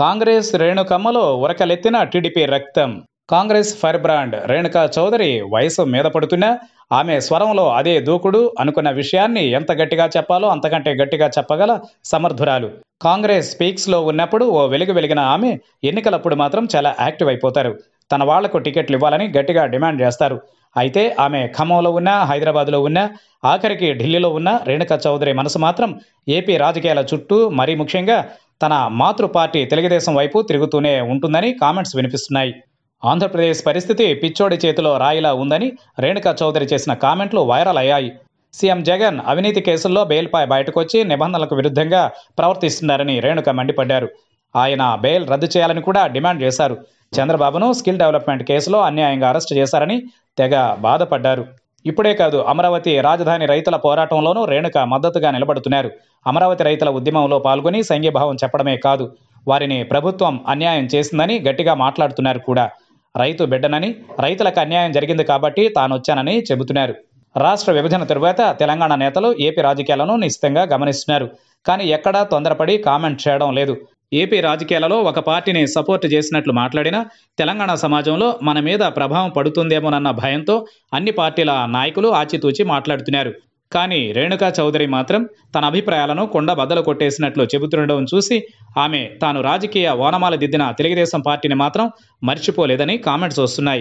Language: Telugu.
కాంగ్రెస్ రేణుకమ్మలో ఉరకలెత్తిన టీడీపీ రక్తం కాంగ్రెస్ ఫైర్ బ్రాండ్ రేణుకా చౌదరి వయసు మీద పడుతున్నా ఆమె స్వరంలో అదే దూకుడు అనుకున్న విషయాన్ని ఎంత గట్టిగా చెప్పాలో అంతకంటే గట్టిగా చెప్పగల సమర్థురాలు కాంగ్రెస్ స్పీక్స్లో ఉన్నప్పుడు ఓ వెలుగు వెలిగిన ఆమె ఎన్నికలప్పుడు మాత్రం చాలా యాక్టివ్ అయిపోతారు తన వాళ్లకు టికెట్లు ఇవ్వాలని గట్టిగా డిమాండ్ చేస్తారు అయితే ఆమె ఖమ్మంలో ఉన్నా హైదరాబాద్లో ఉన్నా ఆఖరికి ఢిల్లీలో ఉన్న రేణుకా చౌదరి మనసు మాత్రం ఏపీ రాజకీయాల చుట్టూ మరీ ముఖ్యంగా తన మాతృ పార్టీ తెలుగుదేశం వైపు తిరుగుతూనే ఉంటుందని కామెంట్స్ వినిపిస్తున్నాయి ఆంధ్రప్రదేశ్ పరిస్థితి పిచ్చోడి చేతిలో రాయిలా ఉందని రేణుకా చౌదరి చేసిన కామెంట్లు వైరల్ అయ్యాయి సీఎం జగన్ అవినీతి కేసుల్లో బెయిల్పై బయటకొచ్చి నిబంధనలకు విరుద్ధంగా ప్రవర్తిస్తున్నారని రేణుక మండిపడ్డారు ఆయన బెయిల్ రద్దు చేయాలని కూడా డిమాండ్ చేశారు చంద్రబాబును స్కిల్ డెవలప్మెంట్ కేసులో అన్యాయంగా అరెస్టు చేశారని తెగ బాధపడ్డారు ఇప్పుడే కాదు అమరావతి రాజధాని రైతుల పోరాటంలోనూ రేణుక మద్దతుగా నిలబడుతున్నారు అమరావతి రైతుల ఉద్యమంలో పాల్గొని సంఘీభావం చెప్పడమే కాదు వారిని ప్రభుత్వం అన్యాయం చేసిందని గట్టిగా మాట్లాడుతున్నారు కూడా రైతు బిడ్డనని రైతులకు అన్యాయం జరిగింది కాబట్టి తానొచ్చానని చెబుతున్నారు రాష్ట్ర విభజన తరువాత తెలంగాణ నేతలు ఏపీ రాజకీయాలను నిశ్చితంగా గమనిస్తున్నారు కానీ ఎక్కడా తొందరపడి కామెంట్ చేయడం లేదు ఏపీ రాజకీయాలలో ఒక పార్టీని సపోర్ట్ చేసినట్లు మాట్లాడినా తెలంగాణ సమాజంలో మన మీద ప్రభావం పడుతుందేమోనన్న భయంతో అన్ని పార్టీల నాయకులు ఆచితూచి మాట్లాడుతున్నారు కానీ రేణుకా చౌదరి మాత్రం తన అభిప్రాయాలను కొండ బద్దలు కొట్టేసినట్లు చెబుతుండడం చూసి ఆమె తాను రాజకీయ ఓనమాల దిద్దిన తెలుగుదేశం పార్టీని మాత్రం మర్చిపోలేదని కామెంట్స్ వస్తున్నాయి